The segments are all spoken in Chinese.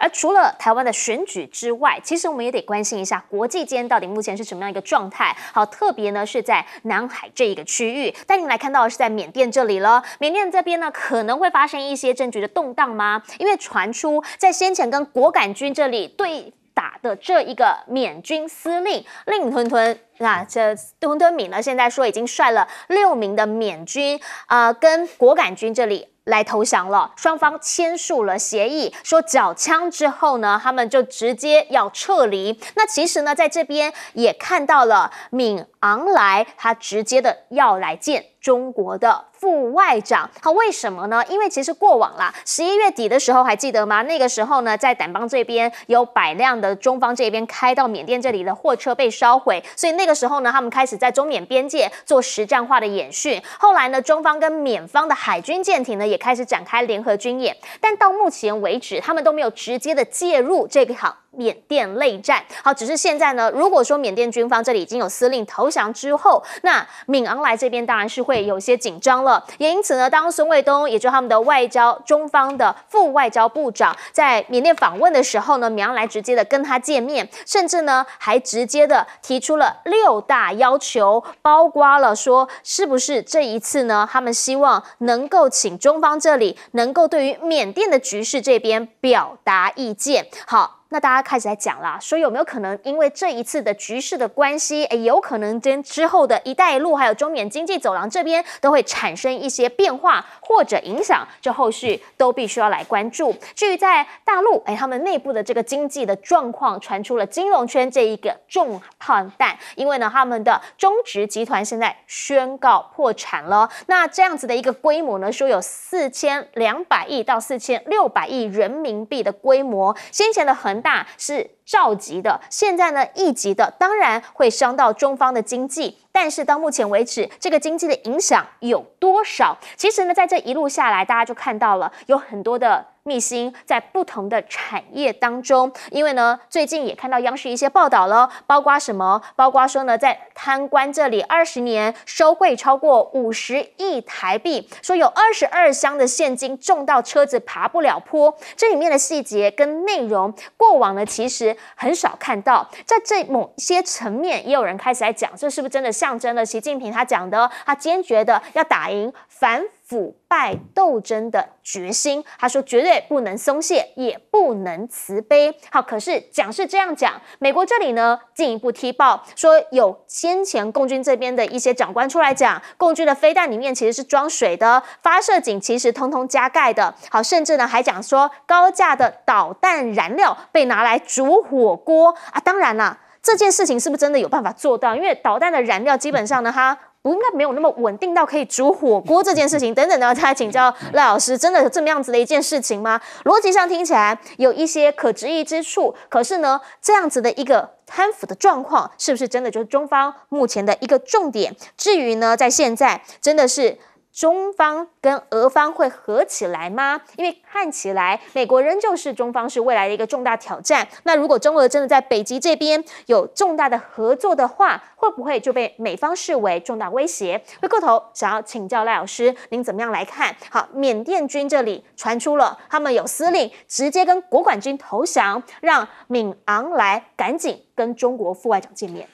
而除了台湾的选举之外，其实我们也得关心一下国际间到底目前是什么样一个状态。好，特别呢是在南海这一个区域，带您来看到的是在缅甸这里了。缅甸这边呢可能会发生一些政局的动荡吗？因为传出在先前跟果敢军这里对打的这一个缅军司令令吞吞，那这吞吞敏呢现在说已经率了六名的缅军啊跟果敢军这里。来投降了，双方签署了协议，说缴枪之后呢，他们就直接要撤离。那其实呢，在这边也看到了敏昂莱他直接的要来见中国的副外长，他为什么呢？因为其实过往啦，十一月底的时候还记得吗？那个时候呢，在掸邦这边有百辆的中方这边开到缅甸这里的货车被烧毁，所以那个时候呢，他们开始在中缅边界做实战化的演训。后来呢，中方跟缅方的海军舰艇呢也。开始展开联合军演，但到目前为止，他们都没有直接的介入这场缅甸内战。好，只是现在呢，如果说缅甸军方这里已经有司令投降之后，那敏昂莱这边当然是会有些紧张了。也因此呢，当孙卫东，也就是他们的外交中方的副外交部长，在缅甸访问的时候呢，敏昂莱直接的跟他见面，甚至呢还直接的提出了六大要求，包括了说是不是这一次呢，他们希望能够请中方。这里能够对于缅甸的局势这边表达意见，好。那大家开始来讲啦，说有没有可能因为这一次的局势的关系，哎，有可能跟之后的“一带一路”还有中缅经济走廊这边都会产生一些变化或者影响，这后续都必须要来关注。至于在大陆，哎，他们内部的这个经济的状况，传出了金融圈这一个重磅弹，因为呢，他们的中植集团现在宣告破产了。那这样子的一个规模呢，说有四千两百亿到四千六百亿人民币的规模，先前的很。大是兆级的，现在呢一级的，当然会伤到中方的经济。但是到目前为止，这个经济的影响有多少？其实呢，在这一路下来，大家就看到了有很多的。秘辛在不同的产业当中，因为呢，最近也看到央视一些报道了，包括什么？包括说呢，在贪官这里二十年收贿超过五十亿台币，说有二十二箱的现金重到车子爬不了坡，这里面的细节跟内容过往呢其实很少看到，在这某些层面也有人开始来讲，这是不是真的象征了习近平他讲的，他坚决的要打赢反。腐败斗争的决心，他说绝对不能松懈，也不能慈悲。好，可是讲是这样讲，美国这里呢进一步踢爆，说有先前共军这边的一些长官出来讲，共军的飞弹里面其实是装水的，发射井其实通通加盖的。好，甚至呢还讲说高价的导弹燃料被拿来煮火锅啊！当然啦，这件事情是不是真的有办法做到？因为导弹的燃料基本上呢，它不应该没有那么稳定到可以煮火锅这件事情等等呢？他请教赖老师，真的有这么样子的一件事情吗？逻辑上听起来有一些可质疑之处，可是呢，这样子的一个贪腐的状况，是不是真的就是中方目前的一个重点？至于呢，在现在真的是。中方跟俄方会合起来吗？因为看起来美国仍旧是中方是未来的一个重大挑战。那如果中俄真的在北极这边有重大的合作的话，会不会就被美方视为重大威胁？回过头，想要请教赖老师，您怎么样来看？好，缅甸军这里传出了他们有司令直接跟国管军投降，让敏昂莱赶紧跟中国副外长见面。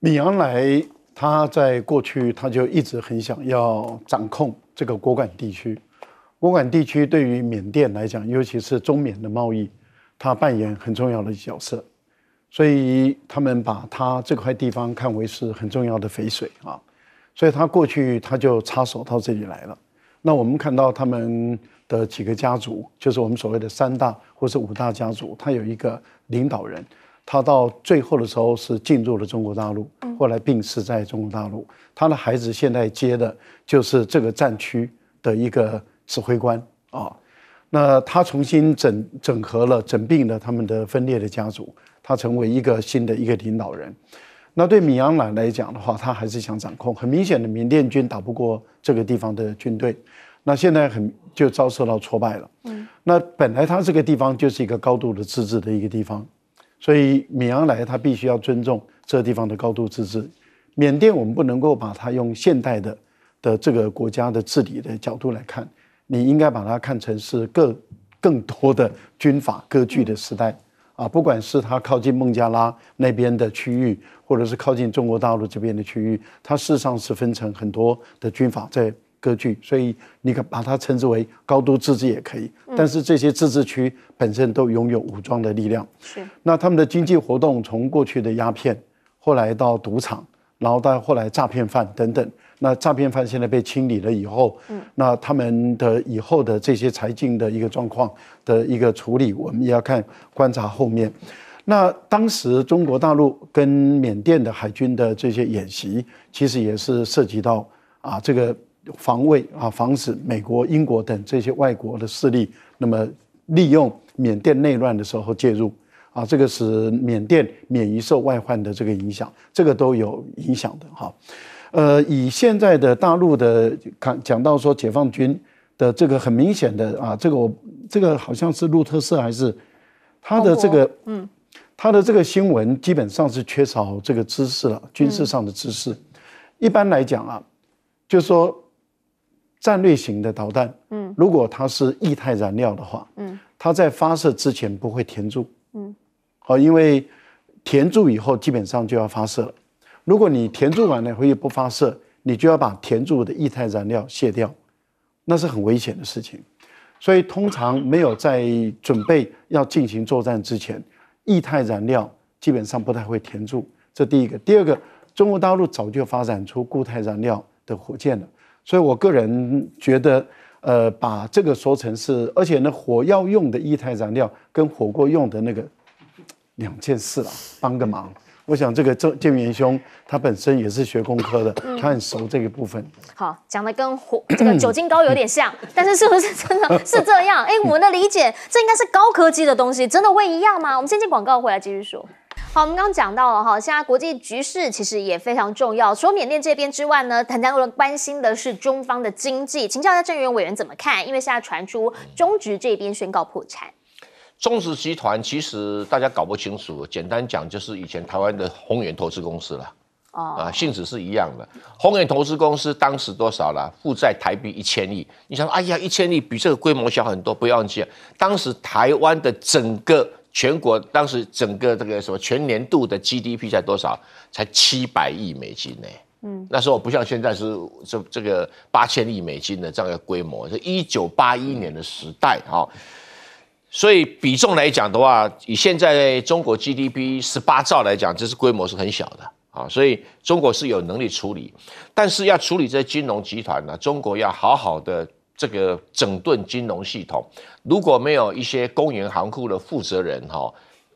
敏昂莱。他在过去他就一直很想要掌控这个果敢地区。果敢地区对于缅甸来讲，尤其是中缅的贸易，他扮演很重要的角色，所以他们把他这块地方看为是很重要的肥水啊。所以他过去他就插手到这里来了。那我们看到他们的几个家族，就是我们所谓的三大或是五大家族，他有一个领导人。他到最后的时候是进入了中国大陆，后来病逝在中国大陆。他的孩子现在接的就是这个战区的一个指挥官啊。那他重新整整合了、整并了他们的分裂的家族，他成为一个新的一个领导人。那对米缅兰来讲的话，他还是想掌控。很明显的，缅甸军打不过这个地方的军队，那现在很就遭受到挫败了。那本来他这个地方就是一个高度的自治的一个地方。所以，米昂莱他必须要尊重这个地方的高度自治。缅甸我们不能够把它用现代的的这个国家的治理的角度来看，你应该把它看成是更更多的军阀割据的时代啊！不管是它靠近孟加拉那边的区域，或者是靠近中国大陆这边的区域，它事实上是分成很多的军阀在。格局，所以你可把它称之为高度自治也可以。但是这些自治区本身都拥有武装的力量，是。那他们的经济活动从过去的鸦片，后来到赌场，然后到后来诈骗犯等等。那诈骗犯现在被清理了以后，嗯，那他们的以后的这些财经的一个状况的一个处理，我们也要看观察后面。那当时中国大陆跟缅甸的海军的这些演习，其实也是涉及到啊这个。防卫啊，防止美国、英国等这些外国的势力，那么利用缅甸内乱的时候介入啊，这个是缅甸免于受外患的这个影响，这个都有影响的哈。呃，以现在的大陆的看，讲到说解放军的这个很明显的啊，这个我这个好像是路特社还是他的这个嗯，他的这个新闻基本上是缺少这个知识了，军事上的知识。一般来讲啊，就是说。战略型的导弹，嗯，如果它是液态燃料的话，嗯，它在发射之前不会填注，嗯，好，因为填注以后基本上就要发射了。如果你填注完了，可以不发射，你就要把填注的液态燃料卸掉，那是很危险的事情。所以通常没有在准备要进行作战之前，液态燃料基本上不太会填注。这第一个，第二个，中国大陆早就发展出固态燃料的火箭了。所以我个人觉得，呃，把这个说成是，而且呢，火药用的一台燃料跟火锅用的那个两件事了。帮个忙，我想这个周建元兄他本身也是学工科的，他很熟这个部分。好，讲的跟火这个酒精膏有点像，但是是不是真的是这样？哎，我们的理解，这应该是高科技的东西，真的会一样吗？我们先进广告，回来继续说。好，我们刚刚讲到了哈，现在国际局势其实也非常重要。除了缅甸这边之外呢，谭家可关心的是中方的经济。请教一下郑源委员怎么看？因为现在传出中植这边宣告破产。中植集团其实大家搞不清楚，简单讲就是以前台湾的宏远投资公司了，啊，性质是一样的。宏远投资公司当时多少了？负债台币一千亿。你想，哎呀，一千亿比这个规模小很多。不要忘记，当时台湾的整个。全国当时整个这个什么全年度的 GDP 才多少？才七百亿美金呢。嗯，那时候不像现在是这这个八千亿美金的这样一个规模，是一九八一年的时代啊。所以比重来讲的话，以现在中国 GDP 十八兆来讲，这是规模是很小的啊。所以中国是有能力处理，但是要处理这金融集团呢，中国要好好的。这个整顿金融系统，如果没有一些公营行库的负责人哈，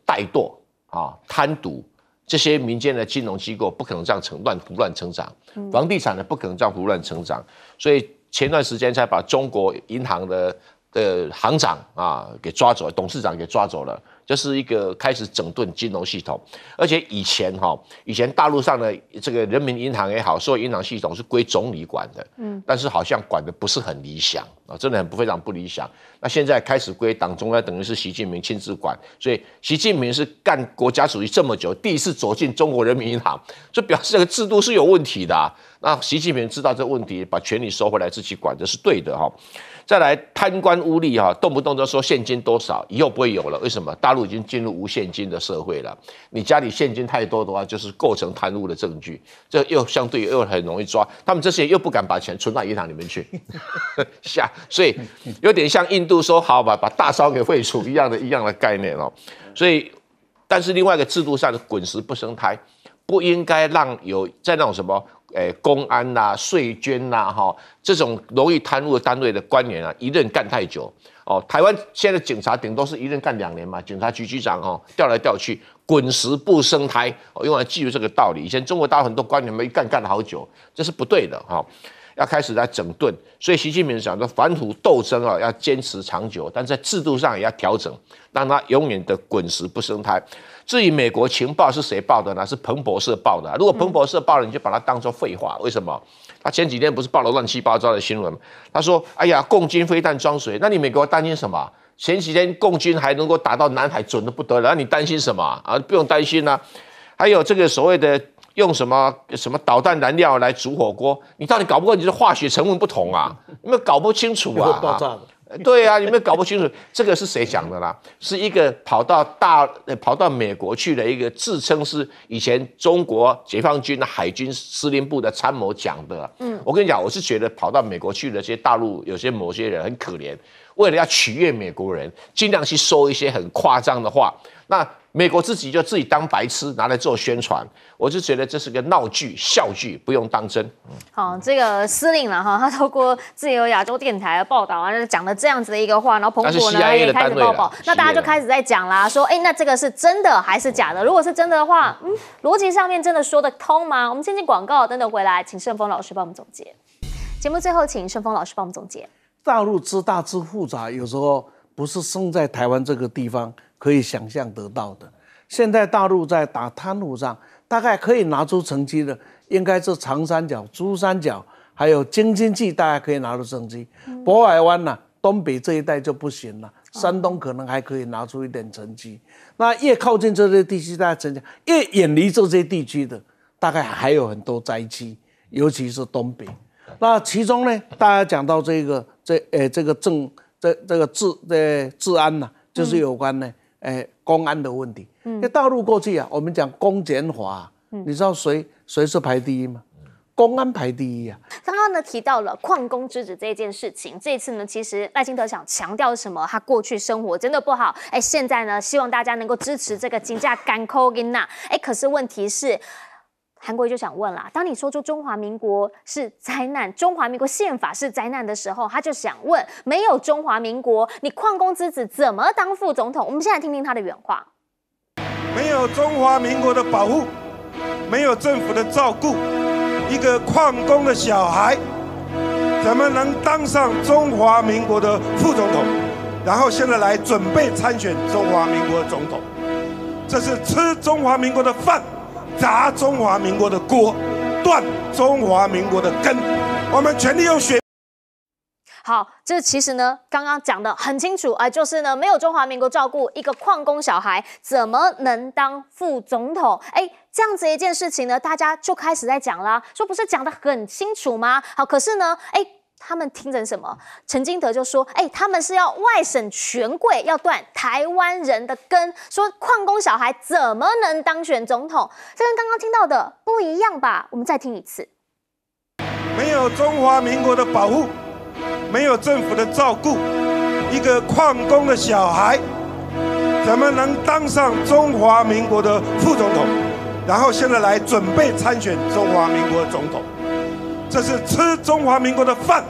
怠惰啊、贪渎，这些民间的金融机构不可能这样成乱胡乱成长，房地产呢不可能这样胡乱成长，所以前段时间才把中国银行的的行长啊给抓走，董事长给抓走了。这是一个开始整顿金融系统，而且以前哈，以前大陆上的这个人民银行也好，所有银行系统是归总理管的，嗯，但是好像管的不是很理想啊，真的很不非常不理想。那现在开始归党中央，等于是习近平亲自管，所以习近平是干国家主席这么久，第一次走进中国人民银行，就表示这个制度是有问题的。那习近平知道这问题，把权力收回来自己管，这是对的哈。再来贪官污吏哈，动不动就说现金多少，以后不会有了。为什么？大陆已经进入无现金的社会了。你家里现金太多的话，就是构成贪污的证据，这又相对又很容易抓。他们这些又不敢把钱存到银行里面去，下 所以有点像印度说好吧，把大钞给废除一样的一样的概念哦。所以，但是另外一个制度上的滚石不生胎，不应该让有在那种什么。诶，公安呐、税捐呐、哈，这种容易贪污的单位的官员啊，一任干太久哦。台湾现在警察顶多是一任干两年嘛，警察局局长哦，调来调去，滚石不生胎。哦、用来记住这个道理。以前中国大陆很多官员们一干干了好久，这是不对的哈，要开始来整顿。所以习近平讲说，反腐斗争啊，要坚持长久，但在制度上也要调整，让他永远的滚石不生胎。至于美国情报是谁报的呢？是彭博社报的。如果彭博社报了，你就把它当做废话。为什么？他前几天不是报了乱七八糟的新闻？他说：“哎呀，共军飞弹装水，那你美国担心什么？前几天共军还能够打到南海，准的不得了，那你担心什么啊？不用担心啦。还有这个所谓的用什么什么导弹燃料来煮火锅，你到底搞不过你的化学成分不同啊？你们搞不清楚啊。”对啊，你们搞不清楚这个是谁讲的啦？是一个跑到大跑到美国去的一个自称是以前中国解放军的海军司令部的参谋讲的。嗯，我跟你讲，我是觉得跑到美国去的这些大陆有些某些人很可怜，为了要取悦美国人，尽量去说一些很夸张的话。那美国自己就自己当白痴，拿来做宣传，我就觉得这是个闹剧、笑剧，不用当真。好，这个司令了哈，他透过自由亚洲电台的报道啊，讲了这样子的一个话，然后彭博呢也开始报道，那大家就开始在讲啦，说哎，那这个是真的还是假的？如果是真的的话，逻辑上面真的说得通吗？我们先进广告，等等回来，请盛峰老师帮我们总结。节目最后，请盛峰老师帮我们总结。大陆之大之复杂，有时候。不是生在台湾这个地方可以想象得到的。现在大陆在打贪污上，大概可以拿出成绩的，应该是长三角、珠三角，还有京津冀，大家可以拿出成绩。渤海湾呢，东北这一带就不行了。山东可能还可以拿出一点成绩。那越靠近这些地区，大家成绩越远离这些地区的，大概还有很多灾区，尤其是东北。那其中呢，大家讲到这个，这呃，这个政。这这个治这治安呐，就是有关呢，哎，公安的问题。嗯，那大陆过去啊，我们讲公检法，你知道谁谁是排第一吗？公安排第一啊。刚刚呢提到了矿工之子这件事情，这一次呢，其实赖清德想强调什么？他过去生活真的不好，哎，现在呢，希望大家能够支持这个金价干扣给那，哎，可是问题是。韩国就想问了：当你说出中华民国是灾难、中华民国宪法是灾难的时候，他就想问，没有中华民国，你矿工之子怎么当副总统？我们现在听听他的原话：没有中华民国的保护，没有政府的照顾，一个矿工的小孩，怎么能当上中华民国的副总统？然后现在来准备参选中华民国总统，这是吃中华民国的饭。砸中华民国的锅，断中华民国的根，我们全力用血。好，这其实呢，刚刚讲的很清楚，哎，就是呢，没有中华民国照顾一个矿工小孩，怎么能当副总统？哎，这样子一件事情呢，大家就开始在讲啦，说不是讲的很清楚吗？好，可是呢，哎。他们听成什么？陈金德就说：“哎，他们是要外省权贵要断台湾人的根，说矿工小孩怎么能当选总统？这跟刚刚听到的不一样吧？我们再听一次。”没有中华民国的保护，没有政府的照顾，一个矿工的小孩怎么能当上中华民国的副总统？然后现在来准备参选中华民国总统。这是吃中华民国的饭，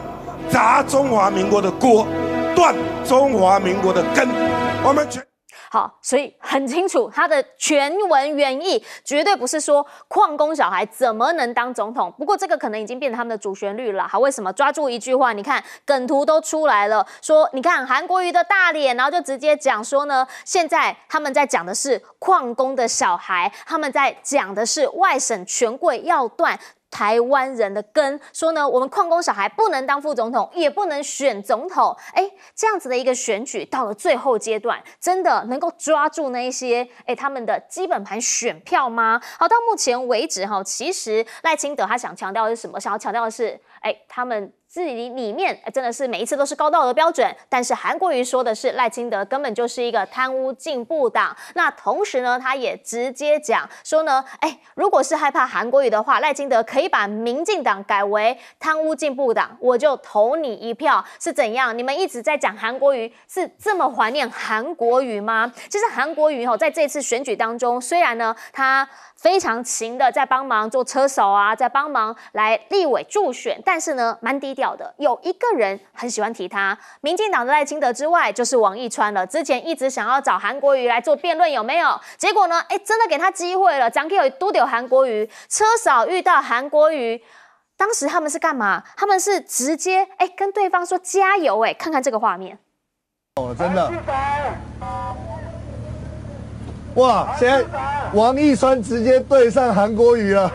砸中华民国的锅，断中华民国的根。我们全好，所以很清楚他的全文原意绝对不是说矿工小孩怎么能当总统。不过这个可能已经变成他们的主旋律了。好，为什么抓住一句话？你看梗图都出来了，说你看韩国瑜的大脸，然后就直接讲说呢，现在他们在讲的是矿工的小孩，他们在讲的是外省权贵要断。台湾人的根，说呢，我们矿工小孩不能当副总统，也不能选总统。哎，这样子的一个选举到了最后阶段，真的能够抓住那一些哎他们的基本盘选票吗？好，到目前为止哈，其实赖清德他想强调是什么？想要强调的是，哎，他们。自己里面真的是每一次都是高道德标准，但是韩国瑜说的是赖清德根本就是一个贪污进步党。那同时呢，他也直接讲说呢，哎，如果是害怕韩国瑜的话，赖清德可以把民进党改为贪污进步党，我就投你一票是怎样？你们一直在讲韩国瑜是这么怀念韩国瑜吗？其实韩国瑜哦，在这次选举当中，虽然呢他。非常勤的在帮忙做车手啊，在帮忙来立委助选，但是呢，蛮低调的。有一个人很喜欢提他，民进党的赖清德之外，就是王义川了。之前一直想要找韩国瑜来做辩论，有没有？结果呢？哎，真的给他机会了。张 k 有都丢韩国瑜？车手遇到韩国瑜，当时他们是干嘛？他们是直接哎跟对方说加油哎，看看这个画面。哦，真的。哇！现在王一川直接对上韩国瑜了。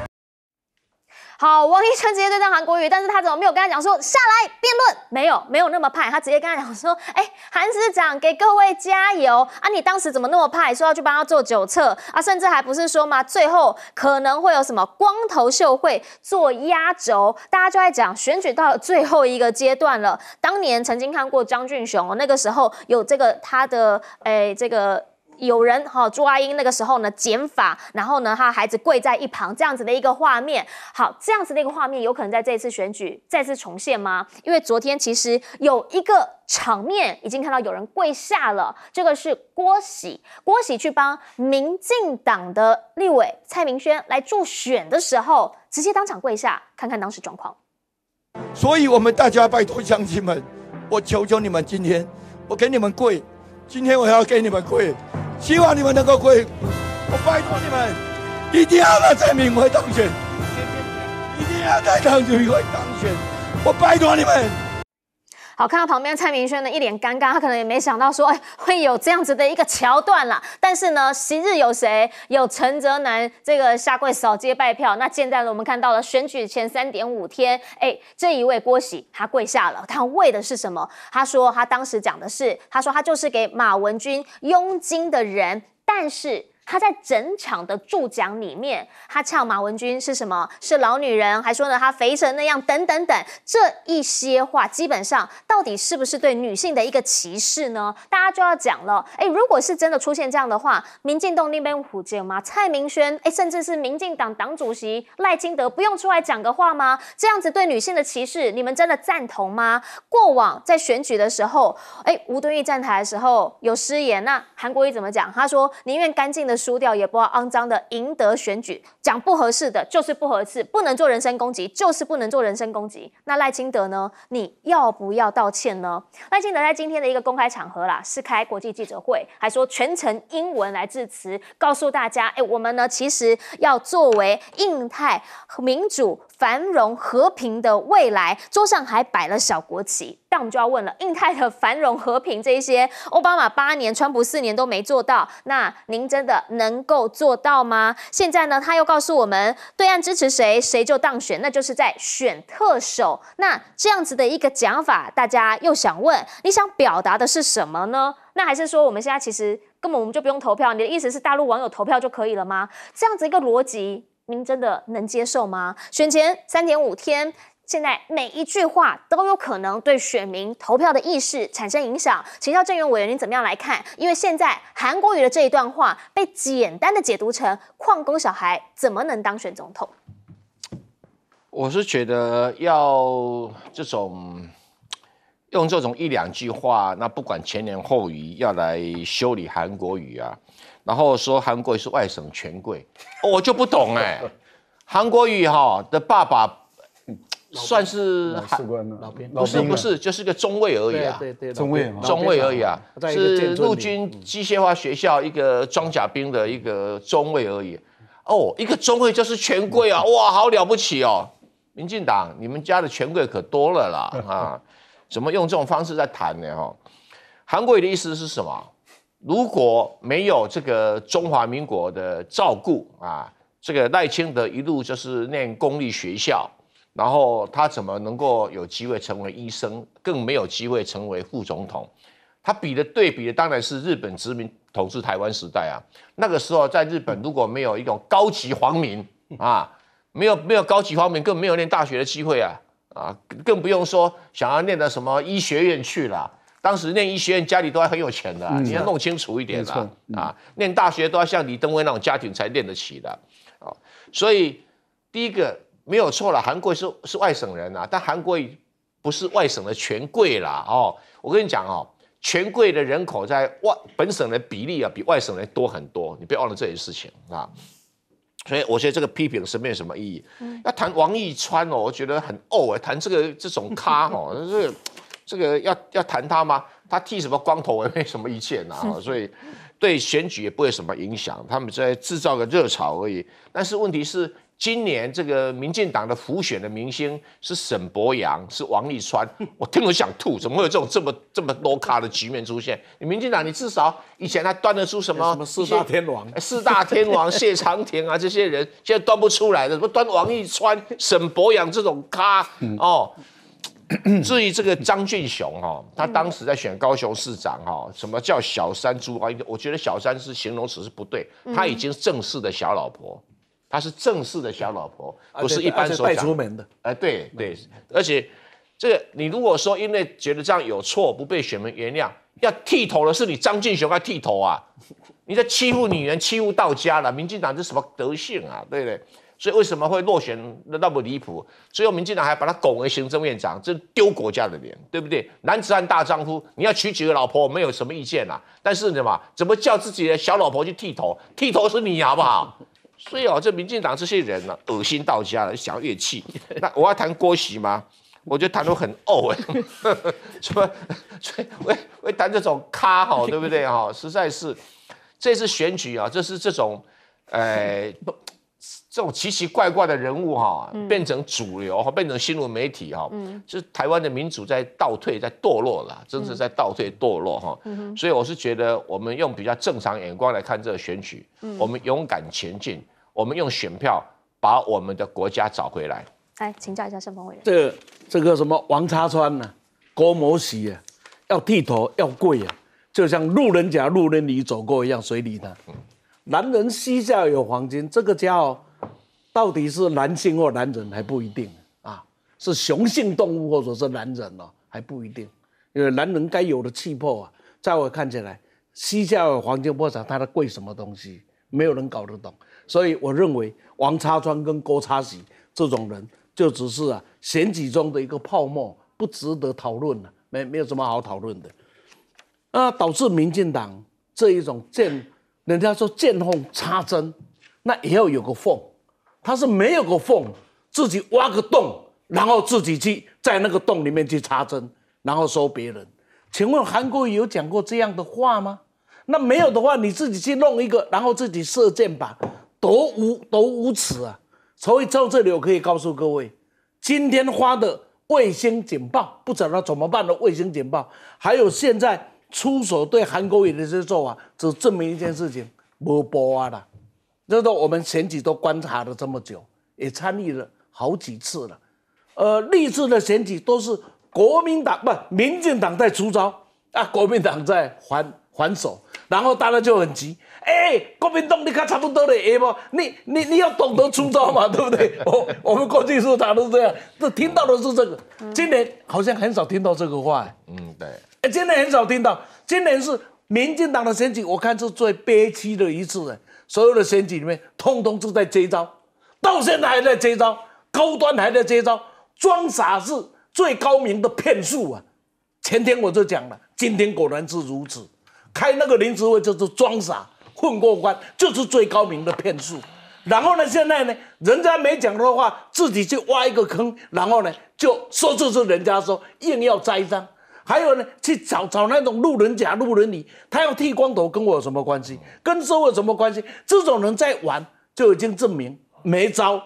好，王一川直接对上韩国瑜，但是他怎么没有跟他讲说下来辩论？没有，没有那么派。他直接跟他讲说：“哎，韩市长，给各位加油啊！你当时怎么那么派，说要去帮他做酒测啊？甚至还不是说嘛，最后可能会有什么光头秀会做压轴，大家就在讲选举到了最后一个阶段了。当年曾经看过张俊雄，那个时候有这个他的诶，这个。”有人哈朱阿英那个时候呢减法，然后呢他孩子跪在一旁这样子的一个画面，好这样子的一个画面有可能在这一次选举再次重现吗？因为昨天其实有一个场面已经看到有人跪下了，这个是郭喜郭喜去帮民进党的立委蔡明轩来助选的时候，直接当场跪下，看看当时状况。所以我们大家拜托乡亲们，我求求你们，今天我给你们跪，今天我要给你们跪。希望你们能够会，我拜托你们，一定要在民会当选，一定要在当主席会当选，我拜托你们。好，看到旁边蔡明轩呢，一脸尴尬，他可能也没想到说，哎，会有这样子的一个桥段啦。但是呢，昔日有谁有陈泽南这个下跪扫街拜票？那现在呢，我们看到了选举前三点五天，哎，这一位郭喜他跪下了，他为的是什么？他说他当时讲的是，他说他就是给马文君佣金的人，但是。他在整场的助讲里面，他呛马文君是什么？是老女人，还说呢他肥成那样，等等等，这一些话，基本上到底是不是对女性的一个歧视呢？大家就要讲了。哎，如果是真的出现这样的话，民进党那边虎姐吗？蔡明轩，哎，甚至是民进党党主席赖清德，不用出来讲个话吗？这样子对女性的歧视，你们真的赞同吗？过往在选举的时候，哎，吴敦义站台的时候有失言，那韩国瑜怎么讲？他说宁愿干净的。输掉也不要肮脏的赢得选举，讲不合适的就是不合适，不能做人身攻击就是不能做人身攻击。那赖清德呢？你要不要道歉呢？赖清德在今天的一个公开场合啦，是开国际记者会，还说全程英文来致辞，告诉大家：哎，我们呢其实要作为印太民主。繁荣和平的未来，桌上还摆了小国旗。但我们就要问了：印太的繁荣和平，这一些奥巴马八年、川普四年都没做到，那您真的能够做到吗？现在呢，他又告诉我们，对岸支持谁，谁就当选，那就是在选特首。那这样子的一个讲法，大家又想问，你想表达的是什么呢？那还是说，我们现在其实根本我们就不用投票？你的意思是大陆网友投票就可以了吗？这样子一个逻辑？您真的能接受吗？选前三点五天，现在每一句话都有可能对选民投票的意识产生影响。请教郑永委员，您怎么样来看？因为现在韩国瑜的这一段话被简单的解读成矿工小孩怎么能当选总统？我是觉得要这种。用这种一两句话，那不管前言后语，要来修理韩国语啊，然后说韩国语是外省权贵，我就不懂哎。韩国语哈的爸爸算是老兵，不是不是，就是个中尉而已啊，中尉，中尉而已啊，是陆军机械化学校一个装甲兵的一个中尉而已。哦，一个中尉就是权贵啊，哇，好了不起哦，民进党，你们家的权贵可多了啦啊。怎么用这种方式在谈呢？哈，韩国瑜的意思是什么？如果没有这个中华民国的照顾啊，这个赖清德一路就是念公立学校，然后他怎么能够有机会成为医生？更没有机会成为副总统。他比的对比的当然是日本殖民统治台湾时代啊，那个时候在日本如果没有一种高级皇民啊，没有没有高级皇民，更没有念大学的机会啊。啊，更不用说想要念到什么医学院去了。当时念医学院家里都还很有钱的，你要弄清楚一点啦，啊！念大学都要像李登辉那种家庭才念得起的啊。所以第一个没有错了，韩国是是外省人啊，但韩国不是外省的权贵啦，哦。我跟你讲哦，权贵的人口在外本省的比例啊，比外省人多很多，你不要忘了这件事情啊。所以我觉得这个批评是没有什么意义。要谈王义川哦，我觉得很哦、哎，谈这个这种咖哦，这个这个要要谈他吗？他剃什么光头，也没什么意见呐。所以对选举也不会什么影响，他们在制造个热潮而已。但是问题是。今年这个民进党的浮选的明星是沈博阳，是王立川，我听了想吐，怎么会有这种这么这么多咖的局面出现？你民进党，你至少以前还端得出什么四大天王，四大天王谢长廷啊，这些人现在端不出来的，怎么端王立川、沈博阳这种咖哦？至于这个张俊雄哈，他当时在选高雄市长哈，什么叫小山猪啊？我觉得小山是形容词是不对，他已经正式的小老婆。她是正式的小老婆，不是一般所讲。拜门的，哎，对对，而且这个你如果说因为觉得这样有错，不被选民原谅，要剃头的是你张敬雄要剃头啊？你在欺负女人，欺负到家了！民进党是什么德性啊？对不对？所以为什么会落选那么离谱？最后民进党还把他拱为行政院长，这丢国家的脸，对不对？男子汉大丈夫，你要娶几个老婆，我没有什么意见啊。但是什么怎么叫自己的小老婆去剃头？剃头是你好不好？所以哦，这民进党这些人呢，恶心到家了，想要乐器。那我要谈郭席吗？我觉得谈都很呕哎，什 么？所以会会谈这种咖哈，对不对哈？实在是，这次选举啊，这是这种，哎，这种奇奇怪怪的人物哈，变成主流变成新闻媒体哈，是台湾的民主在倒退，在堕落了，真的是在倒退堕落哈。所以我是觉得，我们用比较正常眼光来看这个选举，我们勇敢前进。我们用选票把我们的国家找回来。来请教一下盛丰委员，这这个什么王插川呢？郭某喜要剃头要跪啊，就像路人甲路人乙走过一样，谁理他？男人膝下有黄金，这个家伙到底是男性或男人还不一定啊，是雄性动物或者是男人哦，还不一定，因为男人该有的气魄啊，在我看起来，膝下有黄金破产，他在跪什么东西？没有人搞得懂。所以我认为王插川跟郭插洗这种人，就只是啊选举中的一个泡沫，不值得讨论了，没没有什么好讨论的。那导致民进党这一种见，人家说见缝插针，那也要有个缝，他是没有个缝，自己挖个洞，然后自己去在那个洞里面去插针，然后收别人。请问韩国有讲过这样的话吗？那没有的话，你自己去弄一个，然后自己射箭吧。多无多无耻啊！所以到这里我可以告诉各位，今天发的卫星警报不知道怎么办的卫星警报，还有现在出手对韩国瑜的这些做法，只证明一件事情：无波啊啦！这都我们选举都观察了这么久，也参与了好几次了。呃，历次的选举都是国民党不民进党在出招啊，国民党在还还手。然后大家就很急，哎，国民党，你看差不多的，哎不，你你你要懂得出招嘛，对不对？我我们过去是都是这样，这听到的是这个，今年好像很少听到这个话，嗯对，哎，今年很少听到，今年是民进党的选举，我看是最憋屈的一次哎，所有的选举里面，通通都在接招，到现在还在接招，高端还在接招，装傻是最高明的骗术啊，前天我就讲了，今天果然是如此。开那个临时会就是装傻混过关，就是最高明的骗术。然后呢，现在呢，人家没讲的话，自己去挖一个坑，然后呢，就说就是人家说硬要栽赃。还有呢，去找找那种路人甲、路人乙，他要剃光头，跟我有什么关系？跟社会什么关系？这种人在玩就已经证明没招，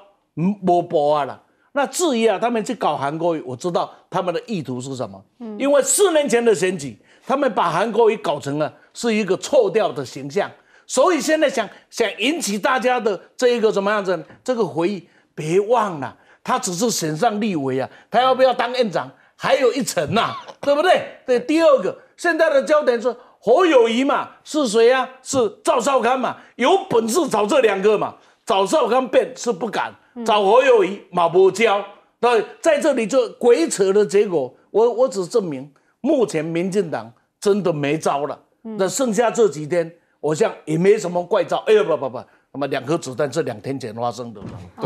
不博了。那至于啊，他们去搞韩国语，我知道他们的意图是什么。嗯，因为四年前的选举。他们把韩国瑜搞成了是一个错掉的形象，所以现在想想引起大家的这一个什么样子？这个回忆别忘了，他只是选上立委啊，他要不要当院长还有一层呐，对不对？对第二个，现在的焦点是何友谊嘛，是谁啊？是赵少康嘛？有本事找这两个嘛？找少康便是不敢，找何友谊马不交，对，在这里就鬼扯的结果，我我只证明。目前民进党真的没招了，那剩下这几天，我想也没什么怪招。哎呀，不不不，那么两颗子弹这两天前发生的，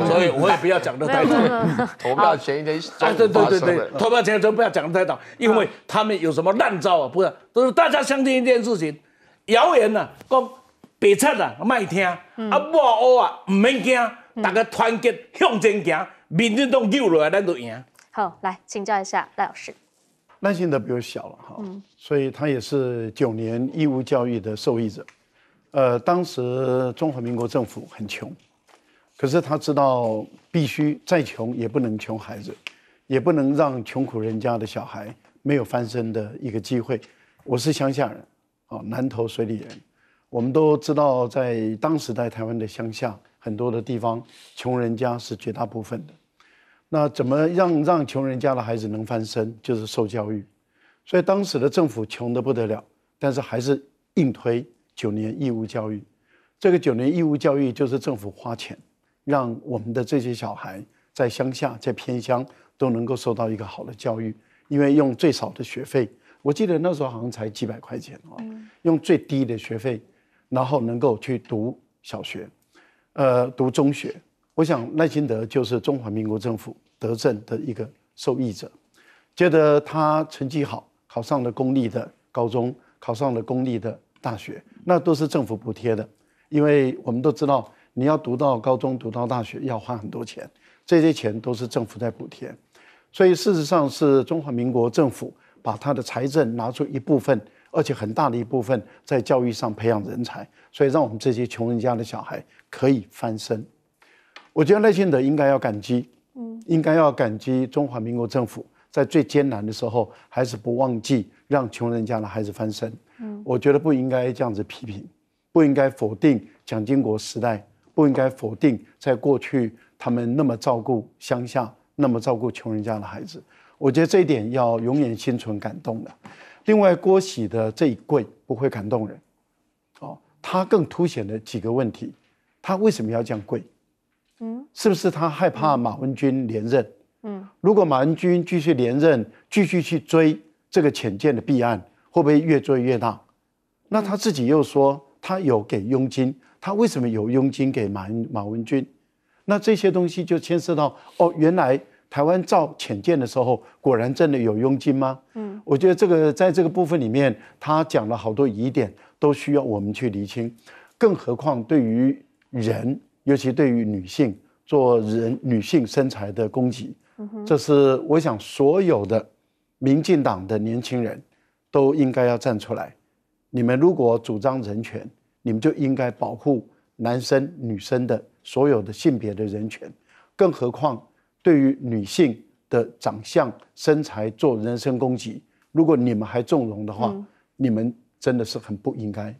所以我也不要讲得太早。投票前一天，对对对对，投票前天不要讲得太早，因为他们有什么烂招啊？不是，都是大家相信一件事情，谣言啊，讲别七啊，麦听啊，外欧啊，唔免惊，大家团结向前行，民进党救落来，咱就赢。好，来请教一下赖老师。耐心的比我小了哈，所以他也是九年义务教育的受益者。呃，当时中华民国政府很穷，可是他知道必须再穷也不能穷孩子，也不能让穷苦人家的小孩没有翻身的一个机会。我是乡下人，啊，南投水里人，我们都知道在当时在台湾的乡下，很多的地方穷人家是绝大部分的。那怎么让让穷人家的孩子能翻身，就是受教育。所以当时的政府穷得不得了，但是还是硬推九年义务教育。这个九年义务教育就是政府花钱，让我们的这些小孩在乡下、在偏乡都能够受到一个好的教育，因为用最少的学费，我记得那时候好像才几百块钱啊，用最低的学费，然后能够去读小学，呃，读中学。我想赖清德就是中华民国政府德政的一个受益者。觉得他成绩好，考上了公立的高中，考上了公立的大学，那都是政府补贴的。因为我们都知道，你要读到高中、读到大学要花很多钱，这些钱都是政府在补贴。所以事实上是中华民国政府把他的财政拿出一部分，而且很大的一部分在教育上培养人才，所以让我们这些穷人家的小孩可以翻身。我觉得赖清德应该要感激，应该要感激中华民国政府在最艰难的时候还是不忘记让穷人家的孩子翻身。我觉得不应该这样子批评，不应该否定蒋经国时代，不应该否定在过去他们那么照顾乡下，那么照顾穷人家的孩子。我觉得这一点要永远心存感动的。另外，郭喜的这一跪不会感动人，哦，他更凸显了几个问题，他为什么要这样跪？是不是他害怕马文君连任？嗯，如果马文君继续连任，继续去追这个潜舰的弊案，会不会越追越大？那他自己又说他有给佣金，他为什么有佣金给马马文君？那这些东西就牵涉到哦，原来台湾造浅舰的时候，果然真的有佣金吗？嗯，我觉得这个在这个部分里面，他讲了好多疑点，都需要我们去厘清。更何况对于人，尤其对于女性。做人女性身材的攻击，这是我想所有的民进党的年轻人都应该要站出来。你们如果主张人权，你们就应该保护男生女生的所有的性别的人权。更何况对于女性的长相、身材做人身攻击，如果你们还纵容的话，你们真的是很不应该。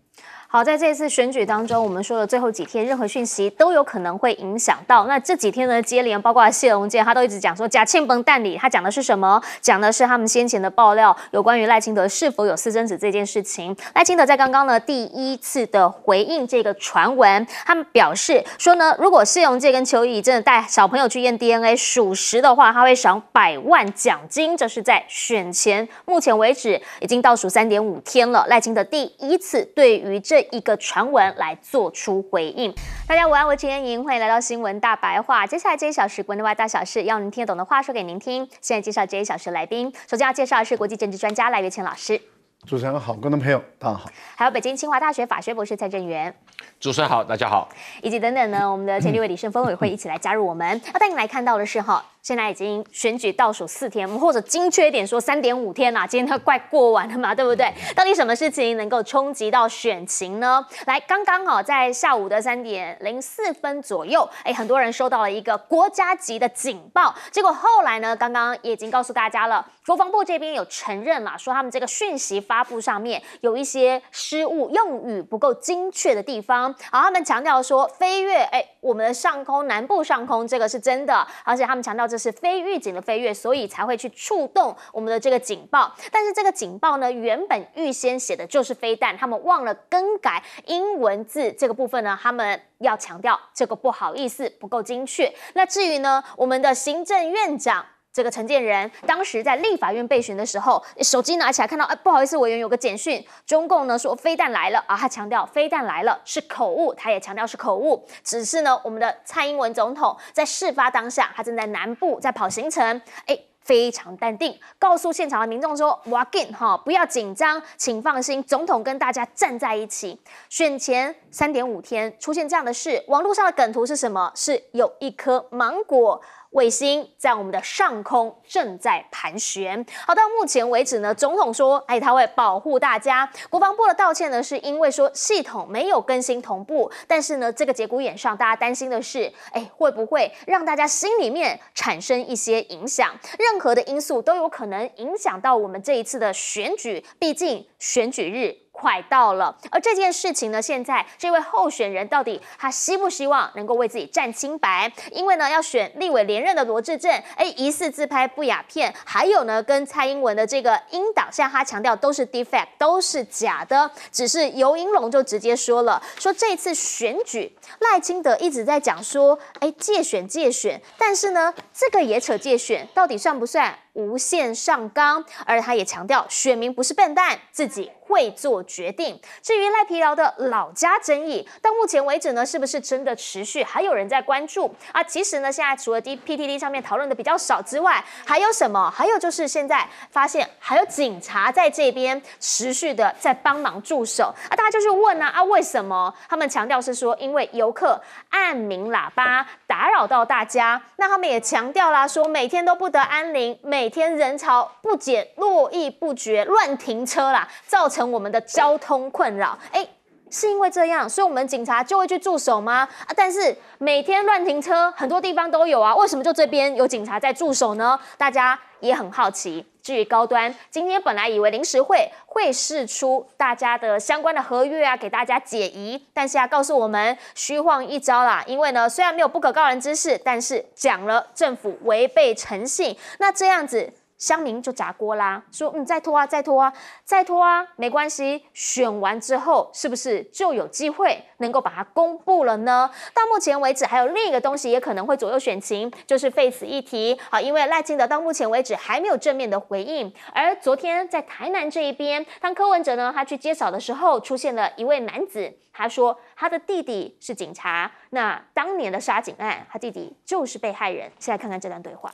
好，在这次选举当中，我们说的最后几天，任何讯息都有可能会影响到。那这几天呢，接连包括谢荣健，他都一直讲说假庆绷蛋里，他讲的是什么？讲的是他们先前的爆料有关于赖清德是否有私生子这件事情。赖清德在刚刚呢第一次的回应这个传闻，他们表示说呢，如果谢荣健跟邱毅真的带小朋友去验 DNA 属实的话，他会赏百万奖金。这是在选前，目前为止已经倒数三点五天了。赖清德第一次对于这。一个传闻来做出回应。大家午安，我陈彦莹，欢迎来到新闻大白话。接下来这一小时国内外大小事，要您听得懂的话说给您听。现在介绍这一小时来宾，首先要介绍的是国际政治专家赖月谦老师。主持人好，观众朋友大家好。还有北京清华大学法学博士蔡正源。主持人好，大家好。以及等等呢，我们的前六位李胜峰也会一起来加入我们。要带您来看到的是哈。现在已经选举倒数四天，或者精确一点说三点五天啦。今天都快过完了嘛，对不对？到底什么事情能够冲击到选情呢？来，刚刚哦、在下午的三点零四分左右，哎，很多人收到了一个国家级的警报。结果后来呢，刚刚也已经告诉大家了，国防部这边有承认了，说他们这个讯息发布上面有一些失误，用语不够精确的地方。好，他们强调说，飞跃哎，我们的上空南部上空这个是真的，而且他们强调。这是非预警的飞跃，所以才会去触动我们的这个警报。但是这个警报呢，原本预先写的就是飞弹，他们忘了更改英文字这个部分呢。他们要强调这个不好意思不够精确。那至于呢，我们的行政院长。这个承建人当时在立法院被询的时候，手机拿起来看到，哎，不好意思，委员有个简讯，中共呢说飞弹来了啊，他强调飞弹来了是口误，他也强调是口误，只是呢，我们的蔡英文总统在事发当下，他正在南部在跑行程，哎，非常淡定，告诉现场的民众说，walk in 哈，不要紧张，请放心，总统跟大家站在一起。选前三点五天出现这样的事，网络上的梗图是什么？是有一颗芒果。卫星在我们的上空正在盘旋。好，到目前为止呢，总统说，哎，他会保护大家。国防部的道歉呢，是因为说系统没有更新同步。但是呢，这个节骨眼上，大家担心的是，哎，会不会让大家心里面产生一些影响？任何的因素都有可能影响到我们这一次的选举。毕竟选举日。快到了，而这件事情呢，现在这位候选人到底他希不希望能够为自己站清白？因为呢，要选立委连任的罗志镇，哎，疑似自拍不雅片，还有呢，跟蔡英文的这个英导，向他强调都是 defect，都是假的。只是尤盈龙就直接说了，说这次选举赖清德一直在讲说，哎，借选借选，但是呢，这个也扯借选，到底算不算无限上纲？而他也强调，选民不是笨蛋，自己。未做决定。至于赖皮劳的老家争议，到目前为止呢，是不是真的持续？还有人在关注啊。其实呢，现在除了 DPTD 上面讨论的比较少之外，还有什么？还有就是现在发现还有警察在这边持续的在帮忙驻守啊。大家就去问啊啊，为什么？他们强调是说，因为游客按鸣喇叭打扰到大家。那他们也强调啦，说每天都不得安宁，每天人潮不减，络绎不绝，乱停车啦，造成。成我们的交通困扰，哎，是因为这样，所以我们警察就会去驻守吗？啊，但是每天乱停车，很多地方都有啊，为什么就这边有警察在驻守呢？大家也很好奇。至于高端，今天本来以为临时会会试出大家的相关的合约啊，给大家解疑，但是要告诉我们虚晃一招啦，因为呢，虽然没有不可告人之事，但是讲了政府违背诚信，那这样子。乡民就砸锅啦，说嗯，再拖啊，再拖啊，再拖啊，没关系，选完之后是不是就有机会能够把它公布了呢？到目前为止，还有另一个东西也可能会左右选情，就是废此议题好，因为赖清德到目前为止还没有正面的回应。而昨天在台南这一边，当柯文哲呢他去接扫的时候，出现了一位男子，他说他的弟弟是警察，那当年的杀警案，他弟弟就是被害人。现在看看这段对话。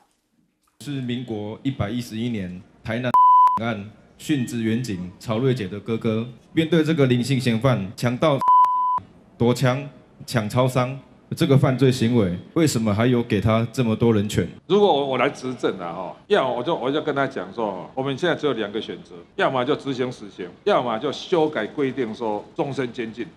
是民国一百一十一年台南案殉职远警曹瑞杰的哥哥。面对这个零性嫌犯强盗夺枪抢超商这个犯罪行为，为什么还有给他这么多人权？如果我来执政了哦，要我就我就跟他讲说，我们现在只有两个选择，要么就执行死刑，要么就修改规定说终身监禁。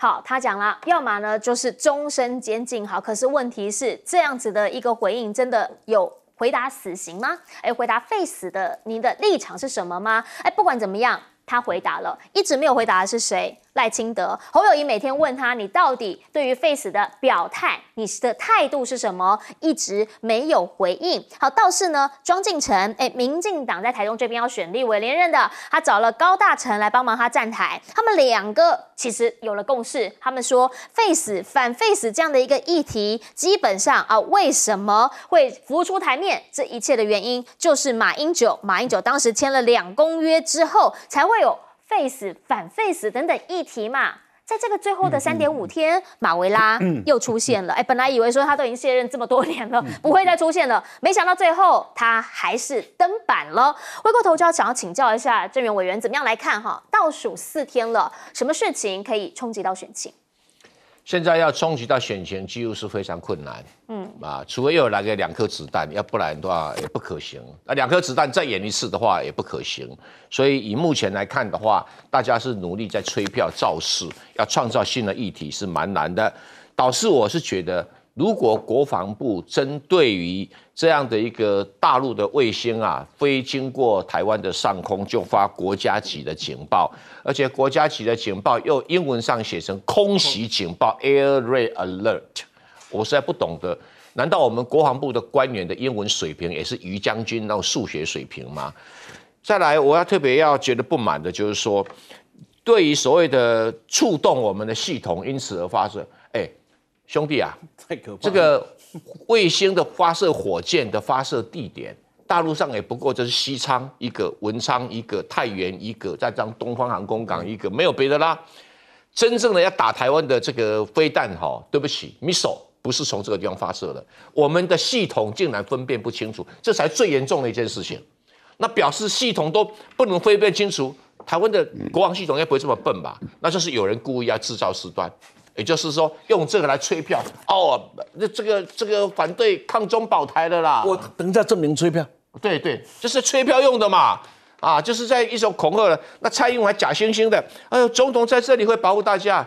好，他讲了，要么呢就是终身监禁。好，可是问题是这样子的一个回应真的有？回答死刑吗？哎，回答废死的，你的立场是什么吗？哎，不管怎么样，他回答了，一直没有回答的是谁？赖清德、侯友谊每天问他：“你到底对于 Face 的表态，你的态度是什么？”一直没有回应。好，倒是呢，庄敬诚，哎，民进党在台中这边要选立委连任的，他找了高大成来帮忙他站台，他们两个其实有了共识。他们说，Face 反 Face 这样的一个议题，基本上啊，为什么会浮出台面？这一切的原因，就是马英九，马英九当时签了两公约之后，才会有。face 反 face 等等议题嘛，在这个最后的三点五天，马维拉又出现了。哎，本来以为说他都已经卸任这么多年了，不会再出现了，没想到最后他还是登板了。回过头就要想要请教一下政研委员怎么样来看哈，倒数四天了，什么事情可以冲击到选情？现在要冲击到选前，几乎是非常困难。嗯啊，除非又有来个两颗子弹，要不然的话也不可行。那两颗子弹再演一次的话也不可行。所以以目前来看的话，大家是努力在吹票造势，要创造新的议题是蛮难的。导致我是觉得。如果国防部针对于这样的一个大陆的卫星啊，非经过台湾的上空就发国家级的警报，而且国家级的警报又英文上写成空袭警报 （Air Raid Alert），我实在不懂得，难道我们国防部的官员的英文水平也是于将军那种数学水平吗？再来，我要特别要觉得不满的就是说，对于所谓的触动我们的系统，因此而发生。兄弟啊，太可怕！这个卫星的发射火箭的发射地点，大陆上也不过就是西昌一个、文昌一个、太原一个，在将东方航空港一个，没有别的啦。真正的要打台湾的这个飞弹，哈，对不起，missile 不是从这个地方发射的。我们的系统竟然分辨不清楚，这才最严重的一件事情。那表示系统都不能分辨清楚，台湾的国防系统该不会这么笨吧？那就是有人故意要制造事端。也就是说，用这个来吹票哦，那这个这个反对抗中保台的啦，我等一下证明吹票，对对，就是吹票用的嘛，啊，就是在一种恐吓了。那蔡英文还假惺惺的，哎呦，总统在这里会保护大家，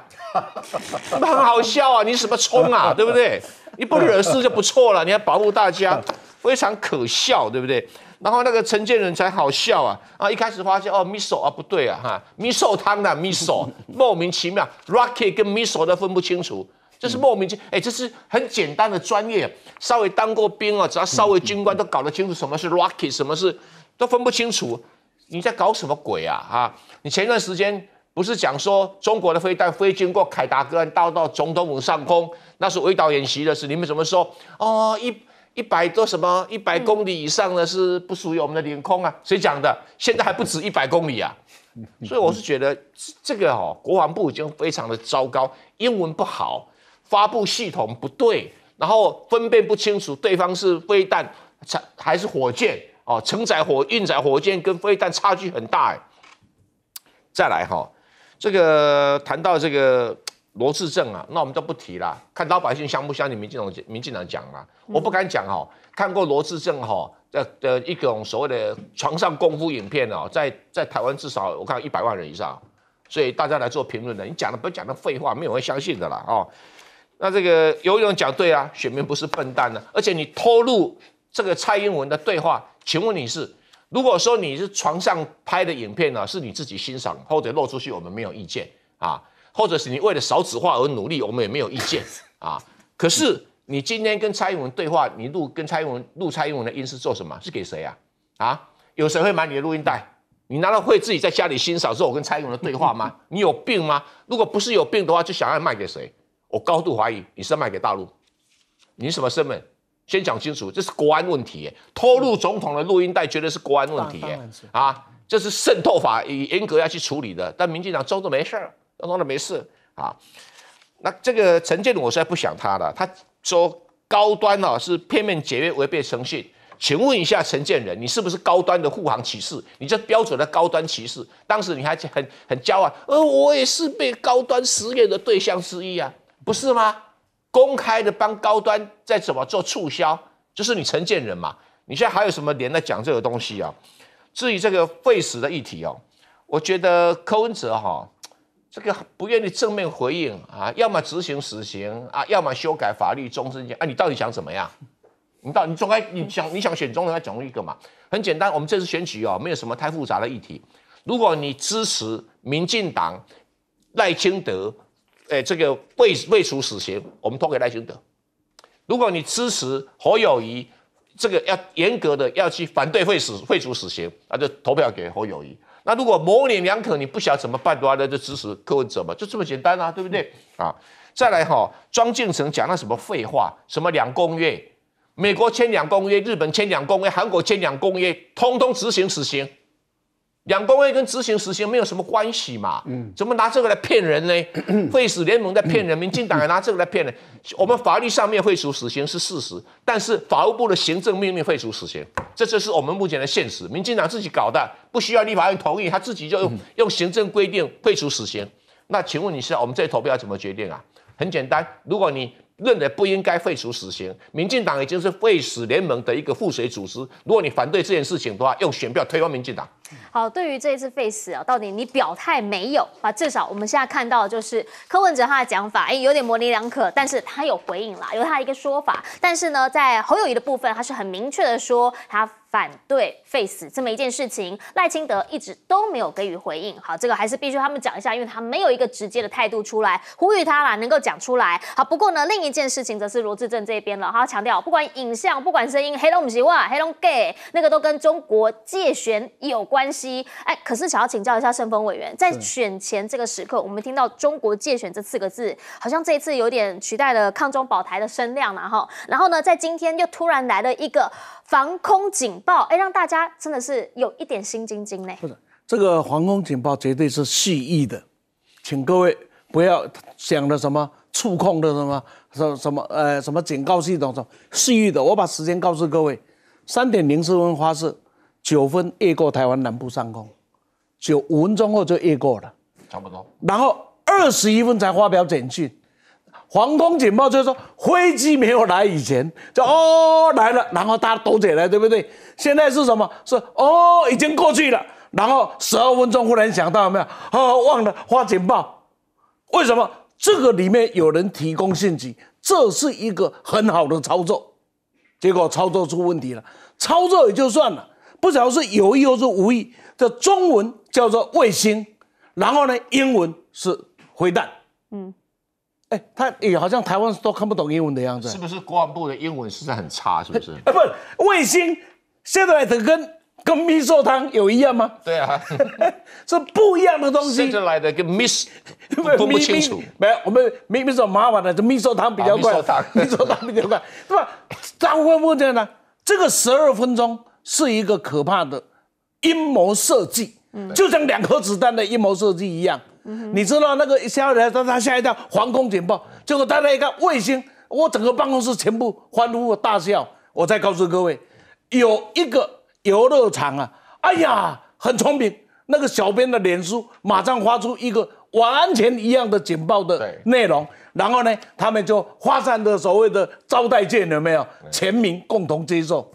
是 很好笑啊？你什么冲啊？对不对？你不惹事就不错了，你还保护大家，非常可笑，对不对？然后那个承建人才好笑啊啊！一开始发现哦，missile 啊不对啊哈，missile 汤的 missile，莫名其妙，rocket 跟 missile 都分不清楚，这是莫名其哎，这是很简单的专业，稍微当过兵啊，只要稍微军官都搞得清楚什么是 rocket，什么是都分不清楚，你在搞什么鬼啊啊！你前段时间不是讲说中国的飞弹飞经过凯达格兰到到总统府上空，那是围导演习的事，你们怎么说哦一一百多什么？一百公里以上呢？是不属于我们的领空啊？谁讲的？现在还不止一百公里啊！所以我是觉得这个哈，国防部已经非常的糟糕，英文不好，发布系统不对，然后分辨不清楚对方是飞弹还是火箭哦，承载火运载火箭跟飞弹差距很大哎。再来哈，这个谈到这个。罗志正啊，那我们就不提了。看老百姓相不相信民进党，民进党讲了，我不敢讲哦。看过罗志正哈的的一种所谓的床上功夫影片哦，在在台湾至少我看一百万人以上，所以大家来做评论的，你讲的不要讲那废话，没有人相信的啦哦。那这个游泳讲对啊，选民不是笨蛋啊，而且你偷录这个蔡英文的对话，请问你是如果说你是床上拍的影片呢，是你自己欣赏或者漏出去，我们没有意见啊。或者是你为了少子化而努力，我们也没有意见 啊。可是你今天跟蔡英文对话，你录跟蔡英文录蔡英文的音是做什么？是给谁啊？啊？有谁会买你的录音带？你难道会自己在家里欣赏？说我跟蔡英文的对话吗？你有病吗？如果不是有病的话，就想要卖给谁？我高度怀疑你是卖给大陆。你什么身份？先讲清楚，这是国安问题。偷录总统的录音带绝对是国安问题。啊，这是渗透法，严格要去处理的。但民进党装都没事。弄了没事啊，那这个陈建我现在不想他了。他说高端啊是片面节约，违背诚信。请问一下陈建仁，你是不是高端的护航骑士？你这标准的高端骑士，当时你还很很骄傲，呃，我也是被高端实验的对象之一啊，不是吗？公开的帮高端在怎么做促销，就是你陈建仁嘛？你现在还有什么脸在讲这个东西啊？至于这个费时的议题哦，我觉得柯文哲哈。这个不愿意正面回应啊，要么执行死刑啊，要么修改法律终身监。啊，你到底想怎么样？你到你总该你想你想选中统，要讲一个嘛？很简单，我们这次选举哦，没有什么太复杂的议题。如果你支持民进党赖清德，哎，这个废废除死刑，我们投给赖清德；如果你支持侯友谊，这个要严格的要去反对废死废除死刑，那就投票给侯友谊。那如果模棱两可，你不晓得怎么办的话，那就支持柯文哲嘛，就这么简单啊，对不对啊？再来哈，庄敬诚讲那什么废话，什么两公约，美国签两公约，日本签两公约，韩国签两公约，通通执行死刑。两公会跟执行死刑没有什么关系嘛？怎么拿这个来骗人呢？废死联盟在骗人，民进党还拿这个来骗人。我们法律上面废除死刑是事实，但是法务部的行政命令废除死刑，这就是我们目前的现实。民进党自己搞的，不需要立法院同意，他自己就用行政规定废除死刑。那请问你是我们这投票怎么决定啊？很简单，如果你认为不应该废除死刑，民进党已经是废死联盟的一个附水组织，如果你反对这件事情的话，用选票推翻民进党。好，对于这一次 face 啊，到底你表态没有啊？至少我们现在看到就是柯文哲他的讲法，哎，有点模棱两可，但是他有回应啦，有他一个说法。但是呢，在侯友谊的部分，他是很明确的说他反对 face 这么一件事情。赖清德一直都没有给予回应。好，这个还是必须他们讲一下，因为他没有一个直接的态度出来呼吁他啦，能够讲出来。好，不过呢，另一件事情则是罗志镇这边了，他强调不管影像，不管声音，黑龙不系话，黑龙 gay 那个都跟中国界选有关。关系，哎，可是想要请教一下盛丰委员，在选前这个时刻，我们听到“中国借选”这四个字，好像这一次有点取代了“抗中保台”的声量了哈。然后呢，在今天又突然来了一个防空警报，哎，让大家真的是有一点心惊惊嘞。不是，这个防空警报绝对是蓄意的，请各位不要想着什么触控的什么什么什么呃什么警告系统，蓄意的。我把时间告诉各位，三点零四分发射。九分越过台湾南部上空，九五分钟后就越过了，差不多。然后二十一分才发表简讯，防空警报就是说飞机没有来以前就哦来了，然后大家都起来，对不对？现在是什么？是哦已经过去了。然后十二分钟忽然想到没有哦忘了发警报，为什么？这个里面有人提供信息，这是一个很好的操作，结果操作出问题了，操作也就算了。不晓得是有意或是无意，这中文叫做卫星，然后呢，英文是回弹。嗯，哎，他也好像台湾都看不懂英文的样子。是不是国防部的英文实在很差？是不是？哎，不卫星，现在的跟跟蜜寿汤有一样吗？对啊，是不一样的东西。现在来的跟 miss，我不清楚。没有，我们明明说麻烦的，这蜜寿汤比较快，蜜寿汤比较快。那么，刚刚问样呢？这个十二分钟。是一个可怕的阴谋设计，嗯，就像两颗子弹的阴谋设计一样，嗯，你知道那个下来，他他下一跳，防空警报，结果大家一看卫星，我整个办公室全部欢呼大笑。我再告诉各位，有一个游乐场啊，哎呀，很聪明，那个小编的脸书马上发出一个完全一样的警报的内容，然后呢，他们就发散的所谓的招待券，有没有全民共同接受？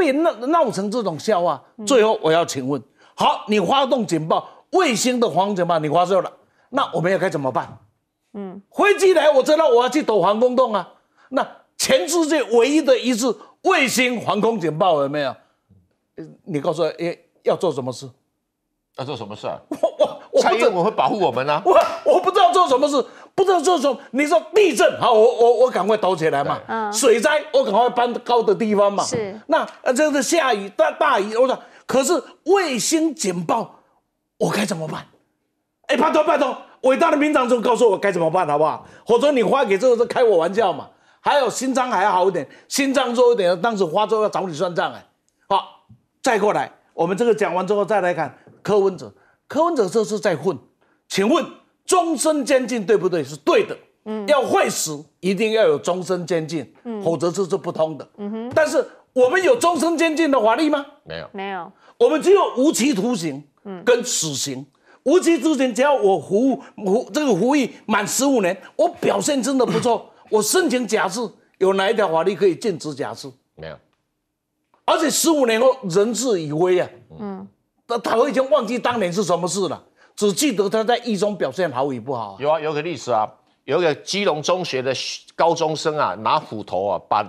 被闹闹成这种笑话，最后我要请问，好，你发动警报，卫星的黄警报你发射了，那我们要该怎么办？嗯，飞机来，我知道我要去躲防空洞啊。那全世界唯一的一次卫星防空警报有没有？你告诉，我，要做什么事？要做什么事啊？我我蔡英我会保护我们啊？我我不知道做什么事。不知道这么。你说地震好，我我我赶快躲起来嘛。嗯。水灾我赶快搬高的地方嘛。是。那呃，这是下雨大大雨，我说可是卫星警报，我该怎么办？哎，拜托拜托，伟大的民长就告诉我该怎么办好不好？否则你花给这个是开我玩笑嘛？还有心脏还要好一点，心脏弱一点，当时花州要找你算账哎。好，再过来，我们这个讲完之后再来看柯文哲，柯文哲这是在混，请问？终身监禁对不对？是对的。嗯，要会死，一定要有终身监禁。嗯，否则这是不通的。嗯哼。但是我们有终身监禁的法律吗？没有，没有。我们只有无期徒刑。嗯，跟死刑。无期徒刑，只要我服服这个服役满十五年，我表现真的不错，我申请假释，有哪一条法律可以禁止假释？没有。而且十五年后人事已危啊。嗯。他他已经忘记当年是什么事了。只记得他在一中表现好与不好。有啊，有个例子啊，有个基隆中学的高中生啊，拿斧头啊，把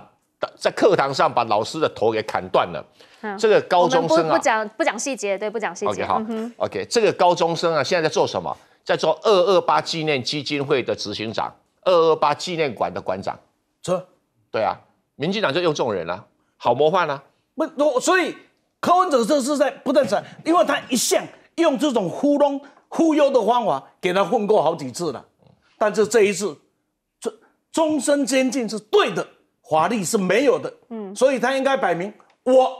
在课堂上把老师的头给砍断了。这个高中生啊，不讲不讲细节，对，不讲细节。OK，好，OK，这个高中生啊，现在在做什么？在做二二八纪念基金会的执行长，二二八纪念馆的馆长。这，对啊，民进党就用这种人啊，好模范啊。不，所以柯文哲这是在不正常，因为他一向。用这种糊弄忽悠的方法给他混过好几次了，但是这一次，终终身监禁是对的，法律是没有的，嗯，所以他应该摆明，我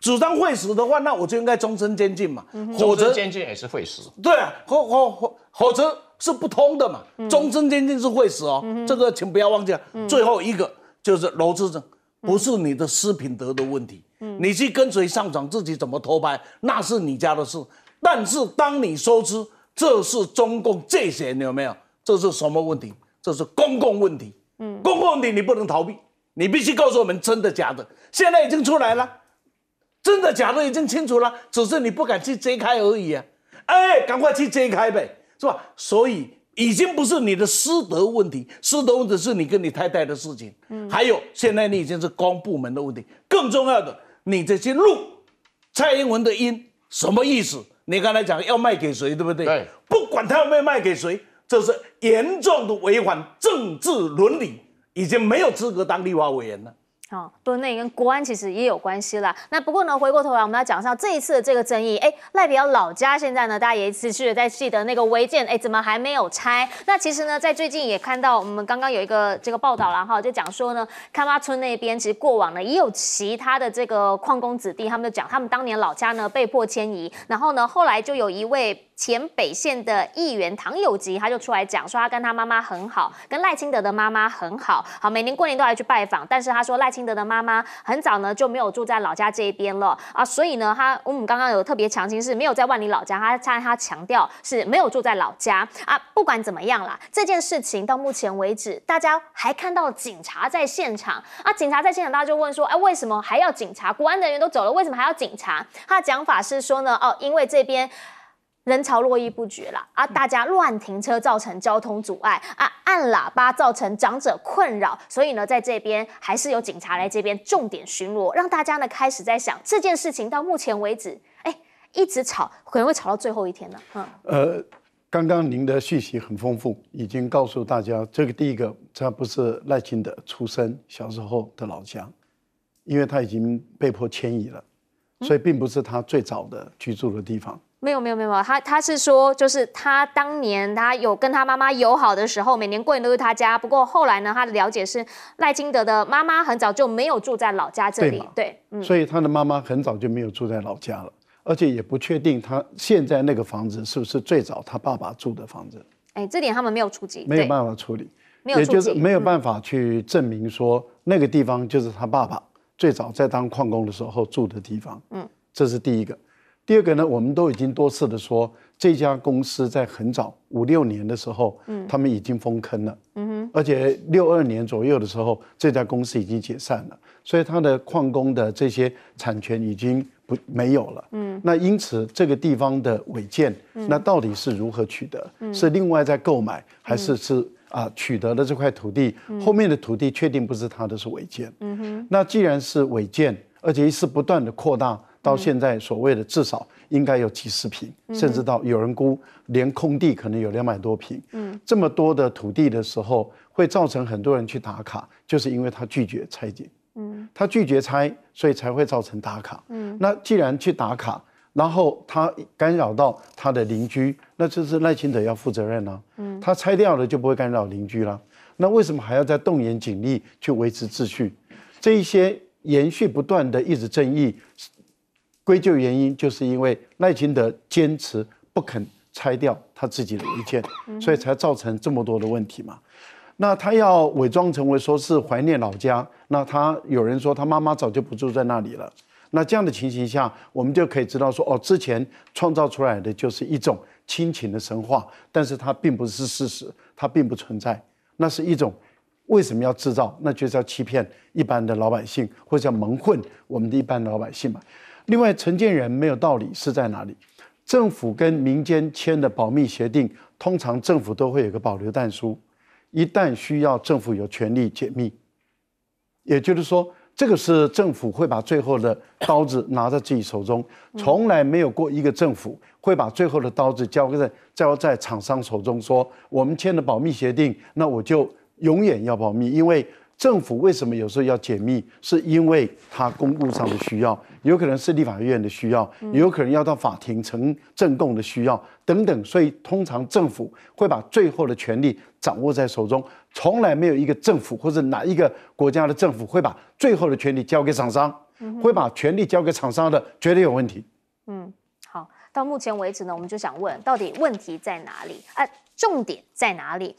主张会死的话，那我就应该终身监禁嘛，否则监禁也是会死，对啊，或或或否则是不通的嘛，终身监禁是会死哦，这个请不要忘记。最后一个就是罗志正，不是你的思品德的问题，你去跟谁上场自己怎么偷拍，那是你家的事。但是当你收支，这是中共借钱，有没有？这是什么问题？这是公共问题。嗯，公共问题你不能逃避，你必须告诉我们真的假的。现在已经出来了，真的假的已经清楚了，只是你不敢去揭开而已啊！哎，赶快去揭开呗，是吧？所以已经不是你的师德问题，师德问题是你跟你太太的事情。嗯，还有现在你已经是公部门的问题，更重要的，你这些路，蔡英文的音什么意思？你刚才讲要卖给谁，对不对？不管他有没有卖给谁，这是严重的违反政治伦理，已经没有资格当立法委员了。啊，都那跟国安其实也有关系啦。那不过呢，回过头来我们要讲一下这一次的这个争议。哎，赖比佬老家现在呢，大家也持续在记得那个违建，哎，怎么还没有拆？那其实呢，在最近也看到我们刚刚有一个这个报道了哈，就讲说呢，喀拉村那边其过往呢也有其他的这个矿工子弟，他们讲他们当年老家呢被迫迁移，然后呢后来就有一位。前北县的议员唐友吉，他就出来讲说，他跟他妈妈很好，跟赖清德的妈妈很好，好每年过年都来去拜访。但是他说，赖清德的妈妈很早呢就没有住在老家这边了啊，所以呢，他我们刚刚有特别强行是没有在万里老家，他他他强调是没有住在老家啊。不管怎么样啦，这件事情到目前为止，大家还看到警察在现场啊，警察在现场，大家就问说，哎，为什么还要警察？国安人员都走了，为什么还要警察？他的讲法是说呢，哦，因为这边。人潮络绎不绝了啊！大家乱停车造成交通阻碍啊，按喇叭造成长者困扰，所以呢，在这边还是有警察来这边重点巡逻，让大家呢开始在想这件事情到目前为止，哎，一直吵，可能会吵到最后一天呢。嗯，呃，刚刚您的讯息很丰富，已经告诉大家，这个第一个，他不是赖清德出生小时候的老乡，因为他已经被迫迁移了，所以并不是他最早的居住的地方。没有没有没有，他他是说，就是他当年他有跟他妈妈友好的时候，每年过年都是他家。不过后来呢，他的了解是赖金德的妈妈很早就没有住在老家这里，对，所以他的妈妈很早就没有住在老家了，而且也不确定他现在那个房子是不是最早他爸爸住的房子。哎，这点他们没有触及，没有办法处理，也就是没有办法去证明说那个地方就是他爸爸最早在当矿工的时候住的地方。嗯，这是第一个。第二个呢，我们都已经多次的说，这家公司在很早五六年的时候，嗯，他们已经封坑了，嗯哼，而且六二年左右的时候，这家公司已经解散了，所以它的矿工的这些产权已经不没有了，嗯，那因此这个地方的违建，那到底是如何取得？是另外在购买，还是是啊取得了这块土地后面的土地确定不是他的是违建？嗯哼，那既然是违建，而且是不断的扩大。到现在所谓的至少应该有几十平，甚至到有人估连空地可能有两百多平。嗯，这么多的土地的时候，会造成很多人去打卡，就是因为他拒绝拆解。嗯，他拒绝拆，所以才会造成打卡。嗯，那既然去打卡，然后他干扰到他的邻居，那就是赖清德要负责任了。嗯，他拆掉了就不会干扰邻居了。那为什么还要再动员警力去维持秩序？这一些延续不断的一直争议。归咎原因就是因为赖清德坚持不肯拆掉他自己的遗建，所以才造成这么多的问题嘛。那他要伪装成为说是怀念老家，那他有人说他妈妈早就不住在那里了。那这样的情形下，我们就可以知道说哦，之前创造出来的就是一种亲情的神话，但是它并不是事实，它并不存在。那是一种为什么要制造？那就是要欺骗一般的老百姓，或者叫蒙混我们的一般老百姓嘛。另外，承建人没有道理是在哪里？政府跟民间签的保密协定，通常政府都会有个保留弹书，一旦需要政府有权利解密，也就是说，这个是政府会把最后的刀子拿在自己手中，从来没有过一个政府会把最后的刀子交给在交在厂商手中，说我们签的保密协定，那我就永远要保密，因为。政府为什么有时候要解密？是因为它公务上的需要，有可能是立法院的需要，有可能要到法庭呈证供的需要等等。所以通常政府会把最后的权利掌握在手中，从来没有一个政府或者哪一个国家的政府会把最后的权利交给厂商，会把权利交给厂商的绝对有问题。嗯，好，到目前为止呢，我们就想问到底问题在哪里？啊，重点在哪里？